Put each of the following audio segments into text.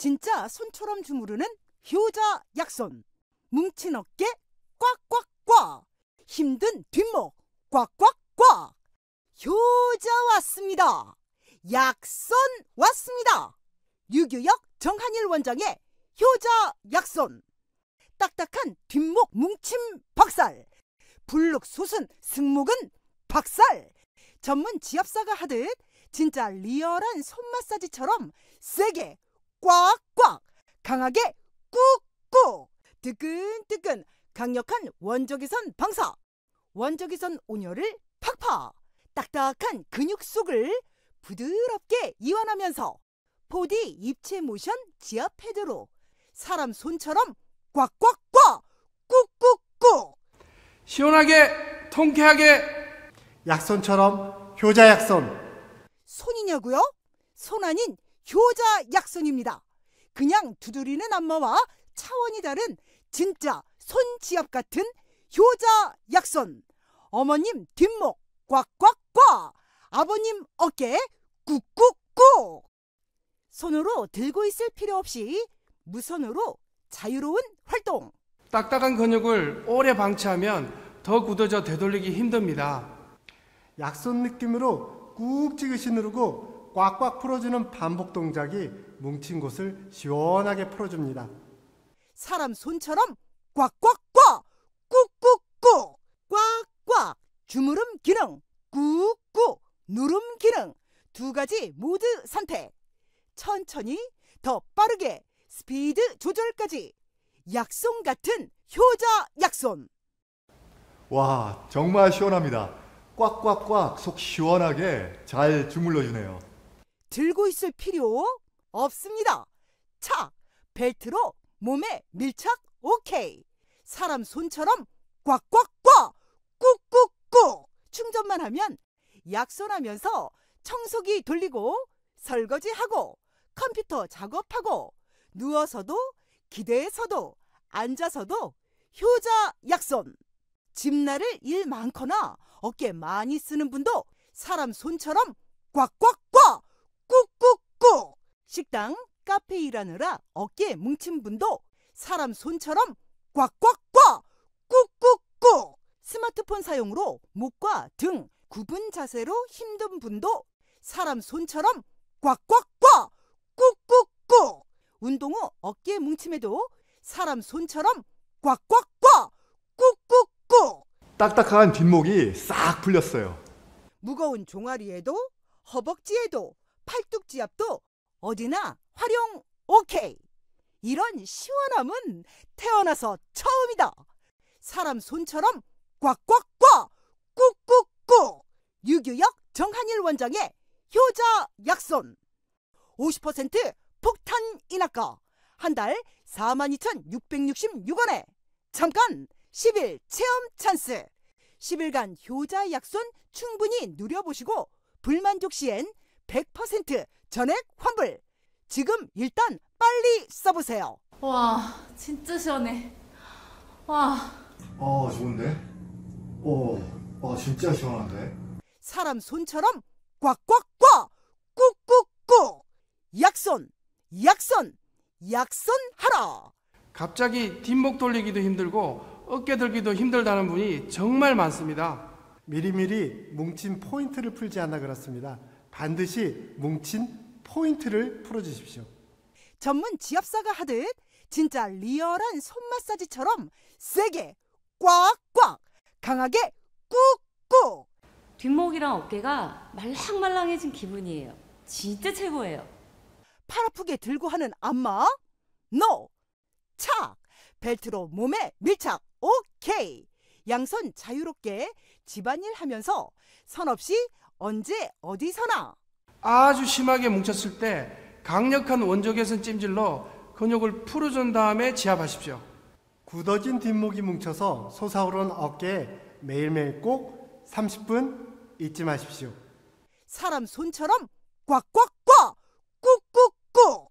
진짜 손처럼 주무르는 효자 약손. 뭉친 어깨 꽉꽉꽉. 힘든 뒷목 꽉꽉꽉. 효자 왔습니다. 약손 왔습니다. 유교역 정한일 원장의 효자 약손. 딱딱한 뒷목 뭉침 박살. 불룩 솟은 승목은 박살. 전문 지압사가 하듯 진짜 리얼한 손 마사지처럼 세게 꽉꽉 강하게 꾹꾹 뜨끈뜨끈 강력한 원적외선 방사 원적외선 온열을 팍팍 딱딱한 근육 속을 부드럽게 이완하면서 4D 입체 모션 지압 패드로 사람 손처럼 꽉꽉꽉 꾹꾹꾹 시원하게 통쾌하게 약손처럼 효자약손 손이냐고요? 손 아닌 효자 약손입니다. 그냥 두드리는 안마와 차원이 다른 진짜 손지압 같은 효자 약손. 어머님 뒷목 꽉꽉꽉. 아버님 어깨 꾹꾹꾹. 손으로 들고 있을 필요 없이 무선으로 자유로운 활동. 딱딱한 근육을 오래 방치하면 더 굳어져 되돌리기 힘듭니다. 약손 느낌으로 꾹 찍으시 누르고 꽉꽉 풀어주는 반복 동작이 뭉친 곳을 시원하게 풀어줍니다. 사람 손처럼 꽉꽉꽉 꾹꾹꾹 꽉꽉 주무름 기능 꾹꾹 누름 기능 두 가지 모두 선택 천천히 더 빠르게 스피드 조절까지 약손 같은 효자 약손 와 정말 시원합니다 꽉꽉꽉 속 시원하게 잘 주물러 주네요 들고 있을 필요 없습니다. 차, 벨트로 몸에 밀착 오케이. 사람 손처럼 꽉꽉꽉 꾹꾹꾹 충전만 하면 약손하면서 청소기 돌리고 설거지하고 컴퓨터 작업하고 누워서도 기대서도 앉아서도 효자 약손 집날을 일 많거나 어깨 많이 쓰는 분도 사람 손처럼 꽉꽉 식당, 카페 일하느라 어깨에 뭉친 분도 사람 손처럼 꽉꽉꽉 꾹꾹꾹 스마트폰 사용으로 목과 등 구분 자세로 힘든 분도 사람 손처럼 꽉꽉꽉 꾹꾹꾹 운동 후 어깨 뭉침에도 사람 손처럼 꽉꽉꽉 꾹꾹꾹 딱딱한 뒷목이 싹 풀렸어요. 무거운 종아리에도 허벅지에도 팔뚝지 앞도 어디나 활용 오케이. 이런 시원함은 태어나서 처음이다. 사람 손처럼 꽉꽉꽉 꾹꾹꾹 유교역 정한일 원장의 효자 약손 50% 폭탄 인하가 한달 42,666원에 잠깐 10일 체험 찬스 10일간 효자 약손 충분히 누려보시고 불만족 시엔 100% 전액 환불. 지금 일단 빨리 써보세요. 와, 진짜 시원해. 와. 아, 좋은데? 오, 아, 진짜 시원한데? 사람 손처럼 꽉꽉꽉! 꾹꾹꾹! 약손, 약손, 약손하라! 갑자기 뒷목 돌리기도 힘들고 어깨 들기도 힘들다는 분이 정말 많습니다. 미리미리 뭉친 포인트를 풀지 않아 그렇습니다. 반드시 뭉친 포인트를 풀어주십시오. 전문 지압사가 하듯 진짜 리얼한 손 마사지처럼 세게 꽉꽉 강하게 꾹꾹 뒷목이랑 어깨가 말랑말랑해진 기분이에요. 진짜 최고예요. 팔 아프게 들고 하는 안마 노! 착! 벨트로 몸에 밀착 오케이! 양손 자유롭게 집안일 하면서 선 없이 언제 어디서나 아주 심하게 뭉쳤을 때 강력한 원적외선 찜질로 근육을 풀어준 다음에 지압하십시오. 굳어진 뒷목이 뭉쳐서 솟아오른 어깨 매일매일 꼭 30분 잊지 마십시오. 사람 손처럼 꽉꽉꽉 꾹꾹꾹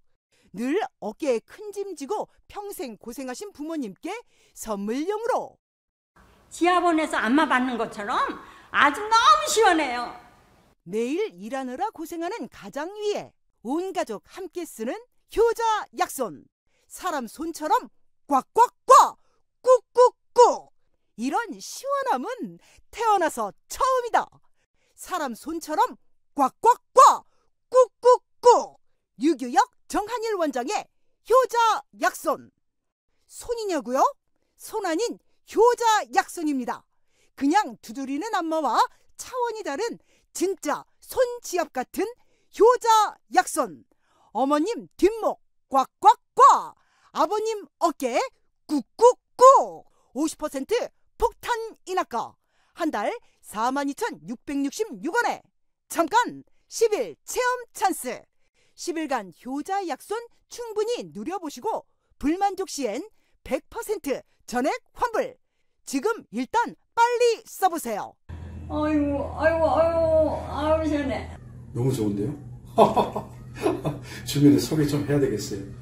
늘 어깨에 큰 짐 지고 평생 고생하신 부모님께 선물용으로 지압원에서 안마 받는 것처럼 아주 너무 시원해요. 매일 일하느라 고생하는 가장 위에 온 가족 함께 쓰는 효자 약손. 사람 손처럼 꽉꽉꽉! 꾹꾹꾹! 이런 시원함은 태어나서 처음이다. 사람 손처럼 꽉꽉꽉! 꾹꾹꾹! 유교역 정한일 원장의 효자 약손. 손이냐고요? 손 아닌 효자 약손입니다. 그냥 두드리는 안마와 차원이 다른 진짜 손지압 같은 효자 약손. 어머님 뒷목 꽉꽉꽉. 아버님 어깨 꾹꾹꾹. 50% 폭탄 인하가. 한달 42,666원에. 잠깐 10일 체험 찬스. 10일간 효자 약손 충분히 누려보시고 불만족 시엔 100% 전액 환불. 지금 일단 빨리 써보세요. 아이고, 아이고, 아이고, 아우, 시원해. 너무 좋은데요? 주변에 소개 좀 해야 되겠어요.